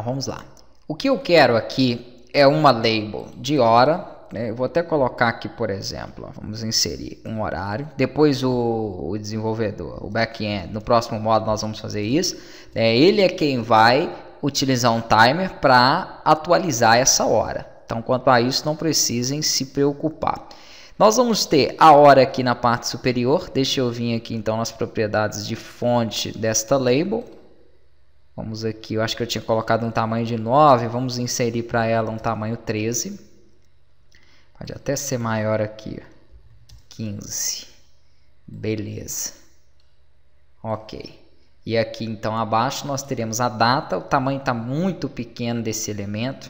Então vamos lá. O que eu quero aqui é uma label de hora. Né? Eu vou até colocar aqui, por exemplo, ó, vamos inserir um horário. Depois o, o desenvolvedor, o back-end, no próximo modo nós vamos fazer isso. Né? Ele é quem vai utilizar um timer para atualizar essa hora. Então, quanto a isso, não precisem se preocupar. Nós vamos ter a hora aqui na parte superior. Deixa eu vir aqui então nas propriedades de fonte desta label. Vamos aqui, eu acho que eu tinha colocado um tamanho de 9, vamos inserir para ela um tamanho 13. Pode até ser maior aqui, 15. Beleza. Ok. E aqui então abaixo nós teremos a data, o tamanho está muito pequeno desse elemento.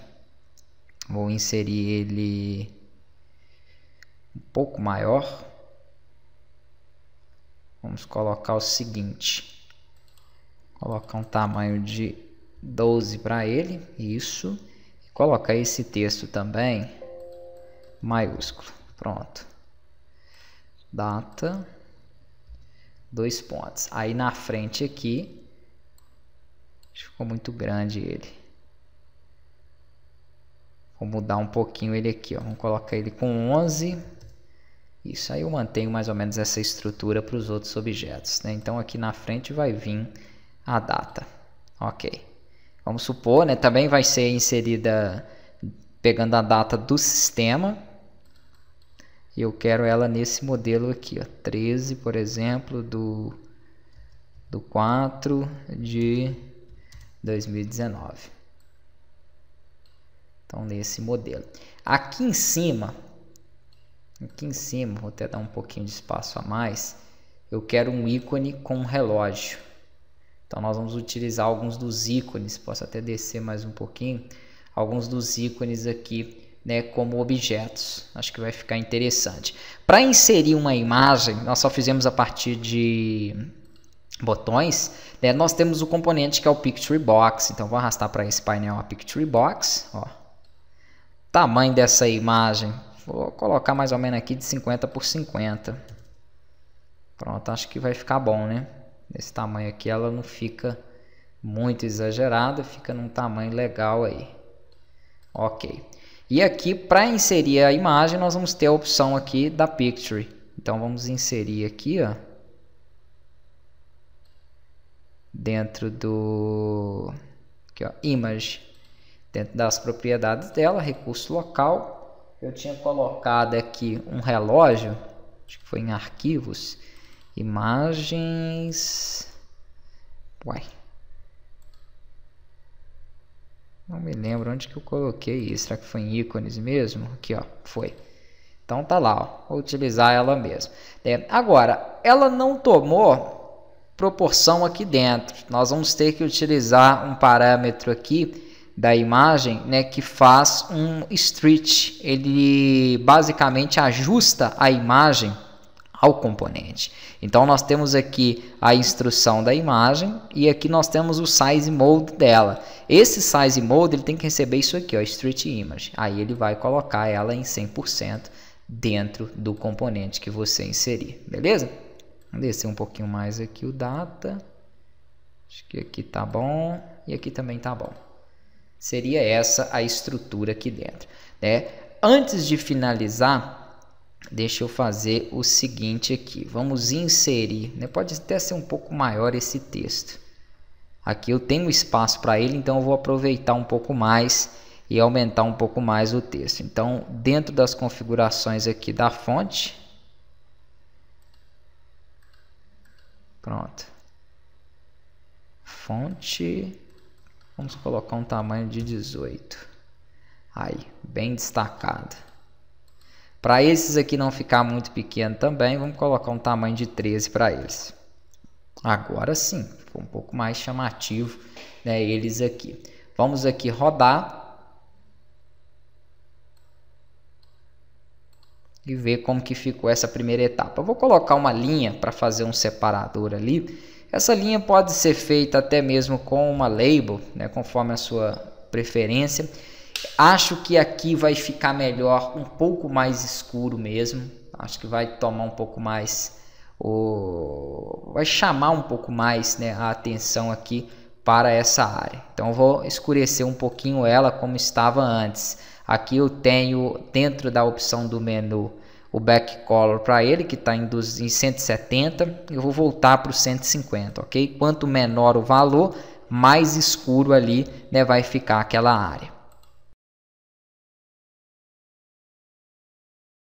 Vou inserir ele um pouco maior. Vamos colocar o seguinte. Colocar um tamanho de 12 para ele, isso. E colocar esse texto também maiúsculo. Pronto. Data dois pontos. Aí na frente aqui ficou muito grande ele. Vou mudar um pouquinho ele aqui, ó. Vamos colocar ele com 11. Isso aí eu mantenho mais ou menos essa estrutura para os outros objetos, né? Então aqui na frente vai vir a data. Ok. Vamos supor, né, também vai ser inserida pegando a data do sistema. E eu quero ela nesse modelo aqui, ó, 13, por exemplo, do, do 4 de 2019. Então, nesse modelo. Aqui em cima, aqui em cima, vou até dar um pouquinho de espaço a mais, eu quero um ícone com um relógio. Então nós vamos utilizar alguns dos ícones, posso até descer mais um pouquinho, alguns dos ícones aqui né, como objetos. Acho que vai ficar interessante. Para inserir uma imagem, nós só fizemos a partir de botões, né, nós temos o componente que é o Picture Box. Então vou arrastar para esse painel a Picture Box. Ó. Tamanho dessa imagem, vou colocar mais ou menos aqui de 50 por 50. Pronto, acho que vai ficar bom, né? Desse tamanho aqui ela não fica muito exagerada, fica num tamanho legal aí. Ok. E aqui para inserir a imagem nós vamos ter a opção aqui da Picture. Então vamos inserir aqui, ó. Dentro do... Aqui, ó, Image. Dentro das propriedades dela, recurso local. Eu tinha colocado aqui um relógio, acho que foi em arquivos Imagens. Uai. Não me lembro onde que eu coloquei isso. Será que foi em ícones mesmo? Aqui, ó. Foi. Então tá lá, ó. Vou utilizar ela mesmo. É, agora, ela não tomou proporção aqui dentro. Nós vamos ter que utilizar um parâmetro aqui da imagem, né, que faz um stretch. Ele basicamente ajusta a imagem ao componente. Então nós temos aqui a instrução da imagem e aqui nós temos o size mode dela. Esse size mode ele tem que receber isso aqui, ó, street image. Aí ele vai colocar ela em 100% dentro do componente que você inserir, beleza? Vamos descer um pouquinho mais aqui o data. Acho que aqui tá bom e aqui também tá bom. Seria essa a estrutura aqui dentro, né? Antes de finalizar, Deixa eu fazer o seguinte aqui. Vamos inserir, né? pode até ser um pouco maior esse texto. Aqui eu tenho espaço para ele, então eu vou aproveitar um pouco mais e aumentar um pouco mais o texto. Então, dentro das configurações aqui da fonte, pronto. Fonte, vamos colocar um tamanho de 18. Aí, bem destacado. Para esses aqui não ficar muito pequeno também, vamos colocar um tamanho de 13 para eles. Agora sim, ficou um pouco mais chamativo né, eles aqui. Vamos aqui rodar. E ver como que ficou essa primeira etapa. Eu vou colocar uma linha para fazer um separador ali. Essa linha pode ser feita até mesmo com uma label, né, conforme a sua preferência. Acho que aqui vai ficar melhor, um pouco mais escuro mesmo. Acho que vai tomar um pouco mais, o... vai chamar um pouco mais né, a atenção aqui para essa área. Então vou escurecer um pouquinho ela como estava antes. Aqui eu tenho dentro da opção do menu o back color para ele que está em 170. Eu vou voltar para o 150, ok? Quanto menor o valor, mais escuro ali né, vai ficar aquela área.